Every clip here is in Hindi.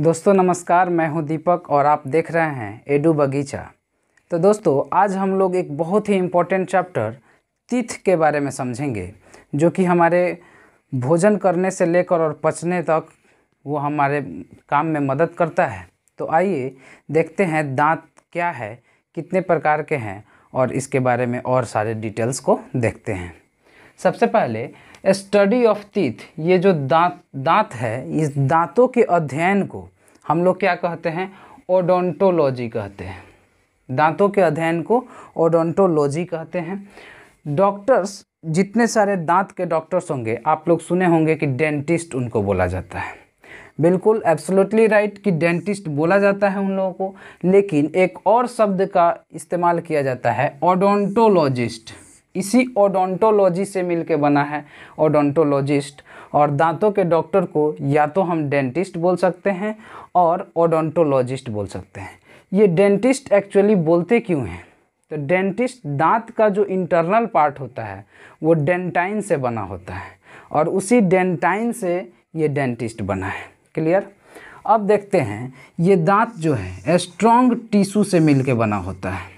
दोस्तों नमस्कार मैं हूं दीपक और आप देख रहे हैं एडू बगीचा तो दोस्तों आज हम लोग एक बहुत ही इम्पोर्टेंट चैप्टर तीथ के बारे में समझेंगे जो कि हमारे भोजन करने से लेकर और पचने तक वो हमारे काम में मदद करता है तो आइए देखते हैं दांत क्या है कितने प्रकार के हैं और इसके बारे में और सारे डिटेल्स को देखते हैं सबसे पहले स्टडी ऑफ तीथ ये जो दांत दांत है इस दांतों के अध्ययन को हम लोग क्या कहते हैं ओडोंटोलॉजी कहते हैं दांतों के अध्ययन को ओडोंटोलॉजी कहते हैं डॉक्टर्स जितने सारे दांत के डॉक्टर्स होंगे आप लोग सुने होंगे कि डेंटिस्ट उनको बोला जाता है बिल्कुल एब्सोल्युटली राइट कि डेंटिस्ट बोला जाता है उन लोगों को लेकिन एक और शब्द का इस्तेमाल किया जाता है ओडोंटोलॉजिस्ट इसी ओडोंटोलॉजी से मिलके बना है ओडोंटोलॉजिस्ट और दांतों के डॉक्टर को या तो हम डेंटिस्ट बोल सकते हैं और ओडोंटोलॉजिस्ट बोल सकते हैं ये डेंटिस्ट एक्चुअली बोलते क्यों हैं तो डेंटिस्ट दांत का जो इंटरनल पार्ट होता है वो डेंटाइन से बना होता है और उसी डेंटाइन से ये डेंटिस्ट बना है क्लियर अब देखते हैं ये दांत जो है स्ट्रॉन्ग टिश्यू से मिलके बना होता है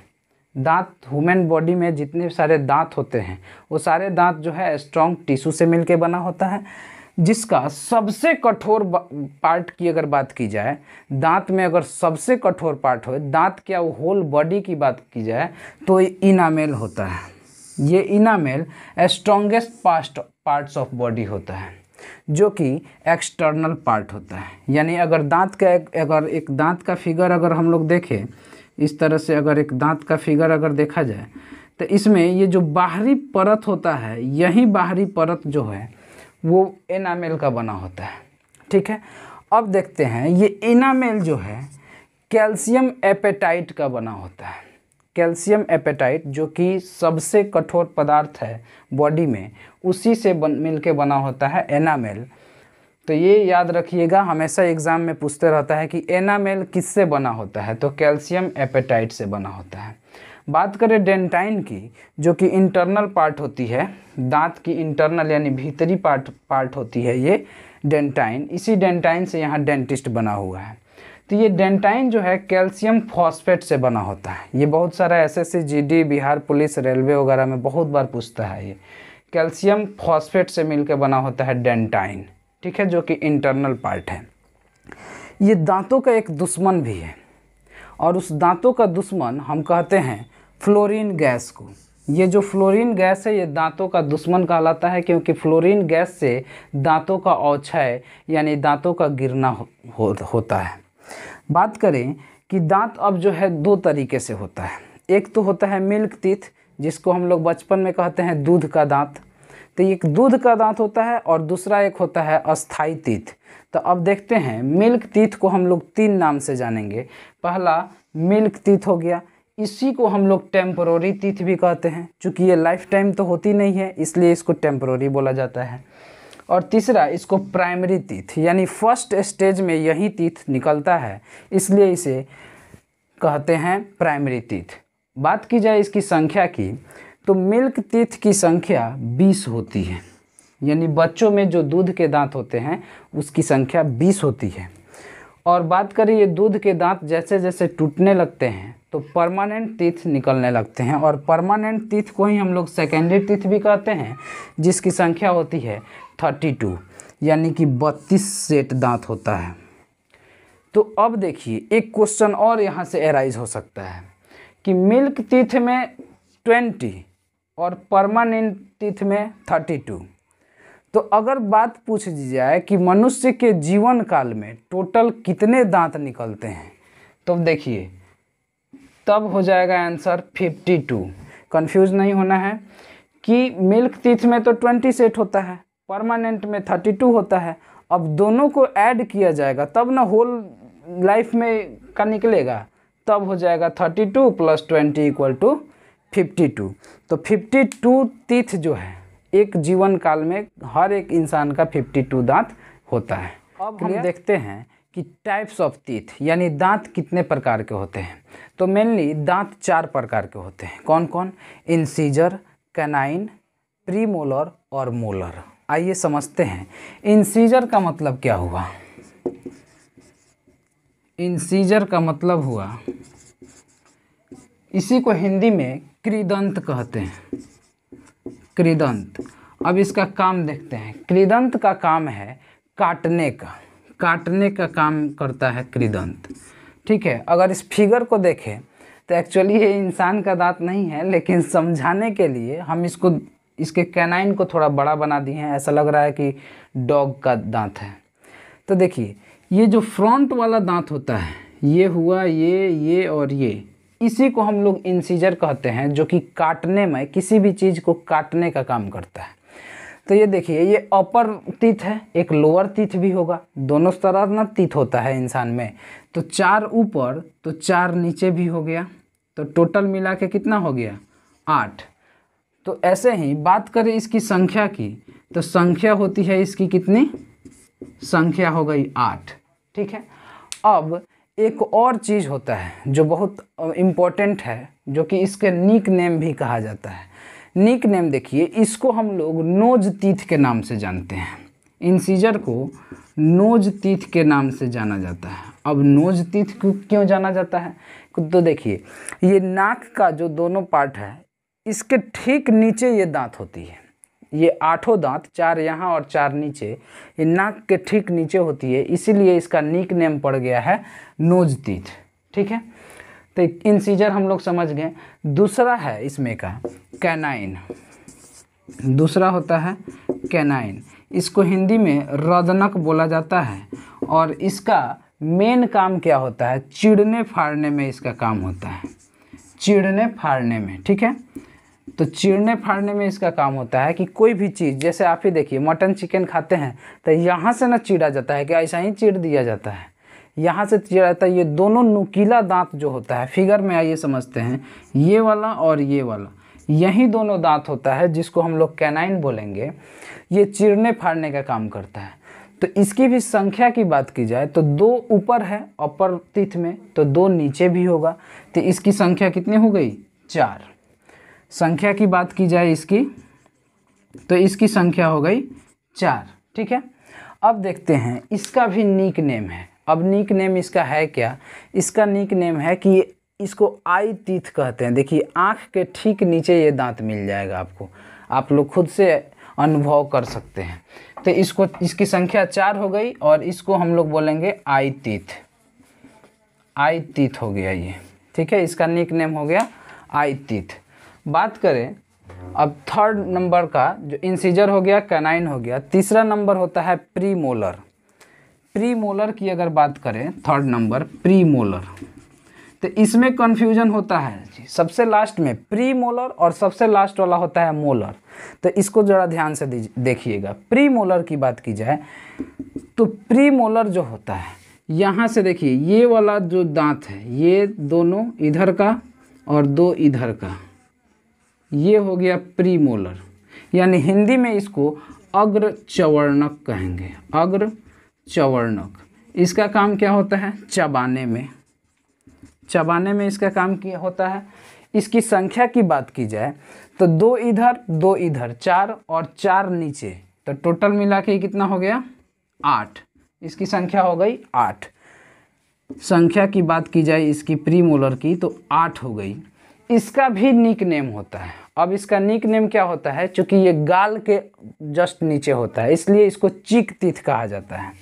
दांत ह्यूमन बॉडी में जितने सारे दांत होते हैं वो सारे दांत जो है स्ट्रॉन्ग टिश्यू से मिलके बना होता है जिसका सबसे कठोर पार्ट की अगर बात की जाए दांत में अगर सबसे कठोर पार्ट हो दांत क्या वो होल बॉडी की बात की जाए तो इनामेल होता है ये enamel strongest past parts of body होता है जो कि एक्सटर्नल पार्ट होता है यानी अगर दांत का एक अगर एक दांत का फिगर अगर हम लोग देखें इस तरह से अगर एक दांत का फिगर अगर देखा जाए तो इसमें ये जो बाहरी परत होता है यही बाहरी परत जो है वो एनामेल का बना होता है ठीक है अब देखते हैं ये एनामेल जो है कैल्शियम एपेटाइट का बना होता है कैल्शियम एपेटाइट जो कि सबसे कठोर पदार्थ है बॉडी में उसी से बन मिल के बना होता है एनामेल तो ये याद रखिएगा हमेशा एग्ज़ाम में पूछते रहता है कि एनामेल किससे बना होता है तो कैल्शियम एपेटाइट से बना होता है बात करें डेंटाइन की जो कि इंटरनल पार्ट होती है दांत की इंटरनल यानी भीतरी पार्ट पार्ट होती है ये डेंटाइन इसी डेंटाइन से यहाँ डेंटिस्ट बना हुआ है तो ये डेंटाइन जो है कैल्शियम फॉस्फेट से बना होता है ये बहुत सारा S S GD Bihar police railway वगैरह में बहुत बार पूछता है ये कैल्शियम फॉस्फेट से मिलकर बना होता है डेंटाइन ठीक है जो कि इंटरनल पार्ट है ये दांतों का एक दुश्मन भी है और उस दांतों का दुश्मन हम कहते हैं फ्लोरीन गैस को ये जो फ्लोरीन गैस है ये दांतों का दुश्मन कहलाता है क्योंकि फ्लोरीन गैस से दांतों का औछय यानी दांतों का गिरना हो, हो, होता है बात करें कि दांत अब जो है दो तरीके से होता है एक तो होता है मिल्क तीथ जिसको हम लोग बचपन में कहते हैं दूध का दांत तो एक दूध का दांत होता है और दूसरा एक होता है अस्थाई तीथ तो अब देखते हैं मिल्क तीथ को हम लोग तीन नाम से जानेंगे पहला मिल्क तीथ हो गया इसी को हम लोग टेम्प्रोरी तीथ भी कहते हैं चूँकि ये लाइफ टाइम तो होती नहीं है इसलिए इसको टेम्प्रोरी बोला जाता है और तीसरा इसको प्राइमरी तीथ यानी फर्स्ट स्टेज में यही तीथ निकलता है इसलिए इसे कहते हैं प्राइमरी तीथ बात की जाए इसकी संख्या की तो मिल्क तीथ की संख्या बीस होती है यानी बच्चों में जो दूध के दांत होते हैं उसकी संख्या बीस होती है और बात करें ये दूध के दांत जैसे जैसे टूटने लगते हैं तो परमानेंट तीथ निकलने लगते हैं और परमानेंट तीथ को ही हम लोग सेकेंडरी तीथ भी कहते हैं जिसकी संख्या होती है थर्टी टू यानी कि बत्तीस सेट दांत होता है तो अब देखिए एक क्वेश्चन और यहाँ से एराइज हो सकता है कि मिल्क तीथ में ट्वेंटी और परमानेंट टीथ में थर्टी टू तो अगर बात पूछ दी जाए कि मनुष्य के जीवन काल में टोटल कितने दांत निकलते हैं तो देखिए तब हो जाएगा आंसर फिफ्टी टू कन्फ्यूज़ नहीं होना है कि मिल्क टीथ में तो ट्वेंटी सेट होता है परमानेंट में थर्टी टू होता है अब दोनों को ऐड किया जाएगा तब ना होल लाइफ में का निकलेगा तब हो जाएगा thirty two plus twenty equal to fifty two तो फिफ्टी टू तीथ जो है एक जीवन काल में हर एक इंसान का फिफ्टी टू दांत होता है अब हम देखते हैं कि टाइप्स ऑफ तीथ यानी दांत कितने प्रकार के होते हैं तो मेनली दांत चार प्रकार के होते हैं कौन कौन इंसीजर कैनाइन प्रीमोलर और मोलर आइए समझते हैं इंसीजर का मतलब क्या हुआ इंसीजर का मतलब हुआ इसी को हिंदी में क्रिदंत कहते हैं क्रिदंत अब इसका काम देखते हैं क्रिदंत का काम है काटने का काटने का काम करता है क्रिदंत ठीक है अगर इस फिगर को देखें तो एक्चुअली ये इंसान का दांत नहीं है लेकिन समझाने के लिए हम इसको इसके कैनाइन को थोड़ा बड़ा बना दिए हैं ऐसा लग रहा है कि डॉग का दांत है तो देखिए ये जो फ्रंट वाला दांत होता है ये हुआ ये ये और ये इसी को हम लोग इंसीजर कहते हैं जो कि काटने में किसी भी चीज़ को काटने का काम करता है तो ये देखिए ये अपर तीथ है एक लोअर तीथ भी होगा दोनों तरह ना तीथ होता है इंसान में तो चार ऊपर तो चार नीचे भी हो गया तो टोटल मिला के कितना हो गया आठ तो ऐसे ही बात करें इसकी संख्या की तो संख्या होती है इसकी कितनी संख्या हो गई आठ ठीक है अब एक और चीज़ होता है जो बहुत इम्पोर्टेंट है जो कि इसके निक नेम भी कहा जाता है निक नेम देखिए इसको हम लोग नोज तीथ के नाम से जानते हैं इंसीजर को नोज तीथ के नाम से जाना जाता है अब नोज तीथ को क्यों जाना जाता है तो देखिए ये नाक का जो दोनों पार्ट है इसके ठीक नीचे ये दांत होती है ये आठों दांत चार यहाँ और चार नीचे ये नाक के ठीक नीचे होती है इसीलिए इसका नीक नेम पड़ गया है नोज तीथ ठीक है तो इंसीजर हम लोग समझ गए दूसरा है इसमें का कैनाइन दूसरा होता है कैनाइन इसको हिंदी में रदनक बोला जाता है और इसका मेन काम क्या होता है चिड़ने फाड़ने में इसका काम होता है चिड़ने फाड़ने में ठीक है तो चिरने फाड़ने में इसका काम होता है कि कोई भी चीज़ जैसे आप ही देखिए मटन चिकन खाते हैं तो यहाँ से ना चीरा जाता है कि ऐसा ही चीर दिया जाता है यहाँ से चीरा जाता है ये दोनों नुकीला दांत जो होता है फिगर में आइए समझते हैं ये वाला और ये वाला यही दोनों दांत होता है जिसको हम लोग कैनाइन बोलेंगे ये चिरने फाड़ने का काम करता है तो इसकी भी संख्या की बात की जाए तो दो ऊपर है अपर तिथ में तो दो नीचे भी होगा तो इसकी संख्या कितनी हो गई चार संख्या की बात की जाए इसकी तो इसकी संख्या हो गई चार ठीक है अब देखते हैं इसका भी नीक नेम है अब निक नेम इसका है क्या इसका नीक नेम है कि इसको आई तीथ कहते हैं देखिए आँख के ठीक नीचे ये दांत मिल जाएगा आपको आप लोग खुद से अनुभव कर सकते हैं तो इसको इसकी संख्या चार हो गई और इसको हम लोग बोलेंगे आई तीथ आई तीथ हो गया ये ठीक है इसका निक नेम हो गया आई तीथ बात करें अब थर्ड नंबर का जो इंसीजर हो गया कैनाइन हो गया तीसरा नंबर होता है प्री मोलर प्री मोलर की अगर बात करें थर्ड नंबर प्री मोलर तो इसमें कन्फ्यूजन होता है जी सबसे लास्ट में प्री मोलर और सबसे लास्ट वाला होता है मोलर तो इसको ज़रा ध्यान से देखिएगा प्री मोलर की बात की जाए तो प्री मोलर जो होता है यहाँ से देखिए ये वाला जो दांत है ये दोनों इधर का और दो इधर का ये हो गया प्रीमोलर यानी हिंदी में इसको अग्र चवर्णक कहेंगे अग्र चवर्णक इसका काम क्या होता है चबाने में चबाने में इसका काम क्या होता है इसकी संख्या की बात की जाए तो दो इधर दो इधर चार और चार नीचे तो टोटल मिला के कितना हो गया आठ इसकी संख्या हो गई आठ संख्या की बात की जाए इसकी प्रीमोलर की तो आठ हो गई इसका भी निक नेम होता है अब इसका निक नेम क्या होता है चूँकि ये गाल के जस्ट नीचे होता है इसलिए इसको चिक तीथ कहा जाता है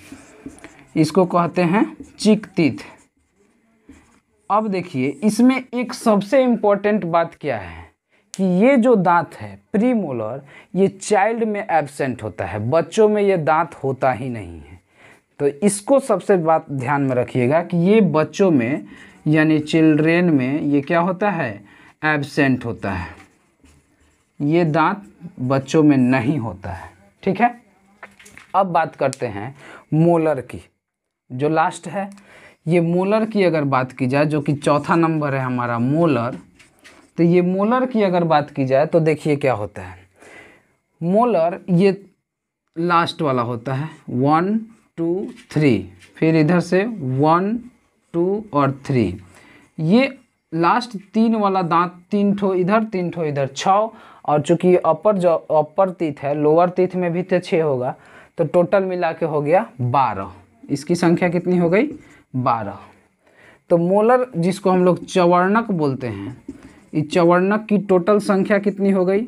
इसको कहते हैं चिक तीथ अब देखिए इसमें एक सबसे इम्पोर्टेंट बात क्या है कि ये जो दांत है प्री मोलर ये चाइल्ड में एबसेंट होता है बच्चों में ये दांत होता ही नहीं है तो इसको सबसे बात ध्यान में रखिएगा कि ये बच्चों में यानी चिल्ड्रेन में ये क्या होता है एबसेंट होता है ये दांत बच्चों में नहीं होता है ठीक है अब बात करते हैं मोलर की जो लास्ट है ये मोलर की अगर बात की जाए जो कि चौथा नंबर है हमारा मोलर तो ये मोलर की अगर बात की जाए तो देखिए क्या होता है मोलर ये लास्ट वाला होता है वन टू थ्री फिर इधर से वन टू और थ्री ये लास्ट तीन वाला दांत तीन ठो इधर तीन ठो इधर छः और चूंकि अपर जो अपर तीथ है लोअर तीथ में भी तो छः होगा तो टोटल मिला के हो गया बारह इसकी संख्या कितनी हो गई बारह तो मोलर जिसको हम लोग चवर्णक बोलते हैं इस चवर्णक की टोटल संख्या कितनी हो गई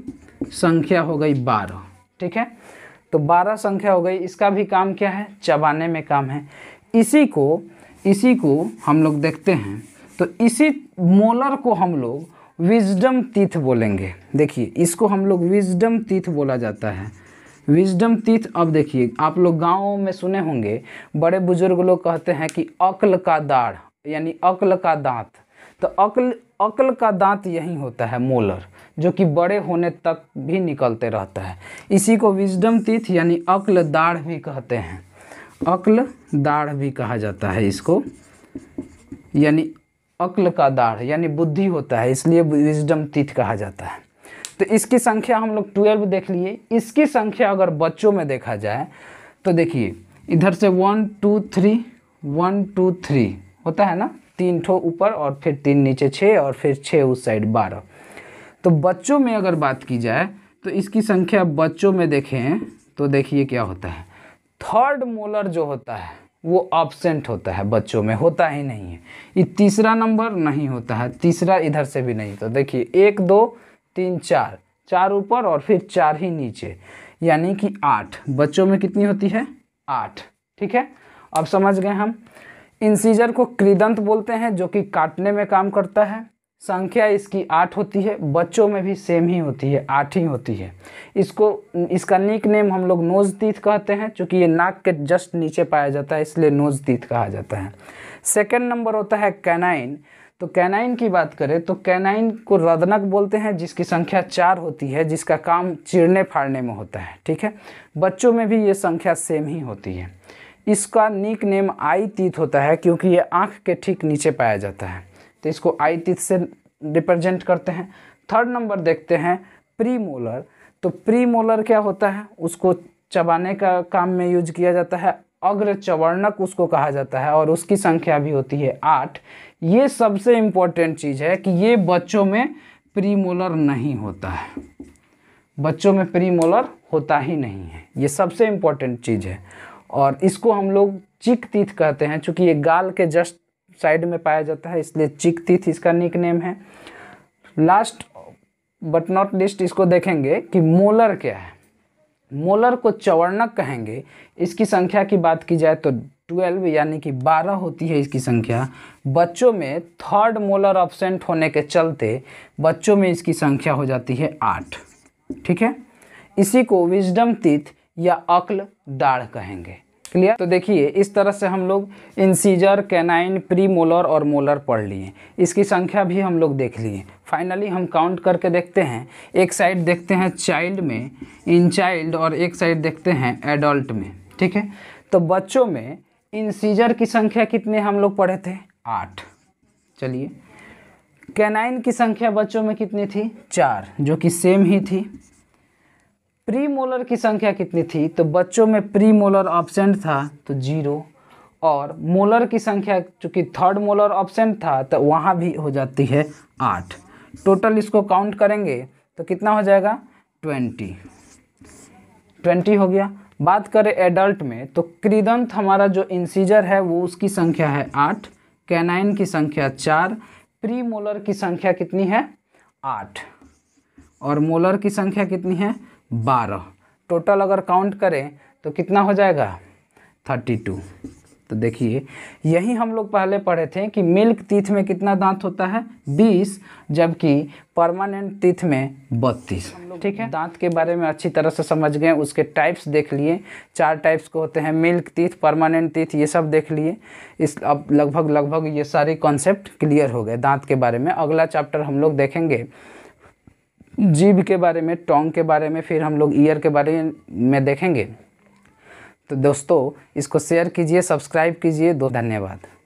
संख्या हो गई बारह ठीक है तो बारह संख्या हो गई इसका भी काम क्या है चबाने में काम है इसी को इसी को हम लोग देखते हैं तो इसी मोलर को हम लोग विजडम तीथ बोलेंगे देखिए इसको हम लोग विजडम तीथ बोला जाता है विजडम तीथ अब देखिए आप लोग गाँव में सुने होंगे बड़े बुजुर्ग लोग कहते हैं कि अक्ल का दाढ़ यानी अक्ल का दांत तो अक्ल अक्ल का दांत यही होता है मोलर जो कि बड़े होने तक भी निकलते रहता है इसी को विजडम तीथ यानी अक्ल दाढ़ भी कहते हैं अक्ल दाढ़ भी कहा जाता है इसको यानी अक्ल का दाढ़ यानी बुद्धि होता है इसलिए विजडम तीत कहा जाता है तो इसकी संख्या हम लोग ट्वेल्व देख लिए इसकी संख्या अगर बच्चों में देखा जाए तो देखिए इधर से one two three one two three होता है ना तीन ठो ऊपर और फिर तीन नीचे छः और फिर छः उस साइड बारह तो बच्चों में अगर बात की जाए तो इसकी संख्या बच्चों में देखें तो देखिए क्या होता है थर्ड मोलर जो होता है वो ऑब्सेंट होता है बच्चों में होता ही नहीं है ये तीसरा नंबर नहीं होता है तीसरा इधर से भी नहीं होता तो देखिए एक दो तीन चार चार ऊपर और फिर चार ही नीचे यानी कि आठ बच्चों में कितनी होती है आठ ठीक है अब समझ गए हम इंसीजर को क्रीदंत बोलते हैं जो कि काटने में काम करता है संख्या इसकी आठ होती है बच्चों में भी सेम ही होती है आठ ही होती है इसको इसका निक नेम हम लोग नोज तीत कहते हैं क्योंकि ये नाक के जस्ट नीचे पाया जाता है इसलिए नोज तीत कहा जाता है सेकेंड नंबर होता है कैनाइन तो कैनाइन की बात करें तो कैनाइन को रदनक बोलते हैं जिसकी संख्या चार होती है जिसका काम चिड़ने फाड़ने में होता है ठीक है बच्चों में भी ये संख्या सेम ही होती है इसका निक नेम आई तीत होता है क्योंकि ये आँख के ठीक नीचे पाया जाता है तो इसको आई तीत से रिप्रेजेंट करते हैं थर्ड नंबर देखते हैं प्री मोलर तो प्री मोलर क्या होता है उसको चबाने का काम में यूज किया जाता है अग्र चवर्णक उसको कहा जाता है और उसकी संख्या भी होती है आठ ये सबसे इम्पोर्टेंट चीज़ है कि ये बच्चों में प्री मोलर नहीं होता है बच्चों में प्री मोलर होता ही नहीं है ये सबसे इम्पोर्टेंट चीज़ है और इसको हम लोग चिक तीत कहते हैं चूँकि ये गाल के जस्ट साइड में पाया जाता है इसलिए चिक तीथ इसका निक नेम है लास्ट बट नॉट लिस्ट इसको देखेंगे कि मोलर क्या है मोलर को चवर्णक कहेंगे इसकी संख्या की बात की जाए तो ट्वेल्व यानी कि बारह होती है इसकी संख्या बच्चों में थर्ड मोलर ऑब्सेंट होने के चलते बच्चों में इसकी संख्या हो जाती है आठ ठीक है इसी को विजडम तीथ या अक्ल दाढ़ कहेंगे क्लियर तो देखिए इस तरह से हम लोग इंसीजर कैनाइन प्री मोलर और मोलर पढ़ लिए इसकी संख्या भी हम लोग देख लिए फाइनली हम काउंट करके देखते हैं एक साइड देखते हैं चाइल्ड में इन चाइल्ड और एक साइड देखते हैं एडल्ट में ठीक है तो बच्चों में इंसीजर की संख्या कितने हम लोग पढ़े थे आठ चलिए कैनाइन की संख्या बच्चों में कितनी थी चार जो कि सेम ही थी प्री मोलर की संख्या कितनी थी तो बच्चों में प्री मोलर ऑप्शेंट था तो जीरो और मोलर की संख्या चूँकि थर्ड मोलर ऑप्शेंट था तो वहाँ भी हो जाती है आठ टोटल इसको काउंट करेंगे तो कितना हो जाएगा ट्वेंटी ट्वेंटी हो गया बात करें एडल्ट में तो क्रिदंत हमारा जो इंसीजर है वो उसकी संख्या है आठ कैनाइन की संख्या चार प्री मोलर की संख्या कितनी है आठ और मोलर की संख्या कितनी है बारह टोटल अगर काउंट करें तो कितना हो जाएगा थर्टी टू तो देखिए यही हम लोग पहले पढ़े थे कि मिल्क तीथ में कितना दांत होता है बीस जबकि परमानेंट तीथ में बत्तीस ठीक है दांत के बारे में अच्छी तरह से समझ गए उसके टाइप्स देख लिए चार टाइप्स को होते हैं मिल्क तीथ परमानेंट तीथ ये सब देख लिए इस अब लगभग लगभग ये सारे कॉन्सेप्ट क्लियर हो गए दांत के बारे में अगला चैप्टर हम लोग देखेंगे जीव के बारे में टोंग के बारे में फिर हम लोग ईयर के बारे में देखेंगे तो दोस्तों इसको शेयर कीजिए सब्सक्राइब कीजिए दो धन्यवाद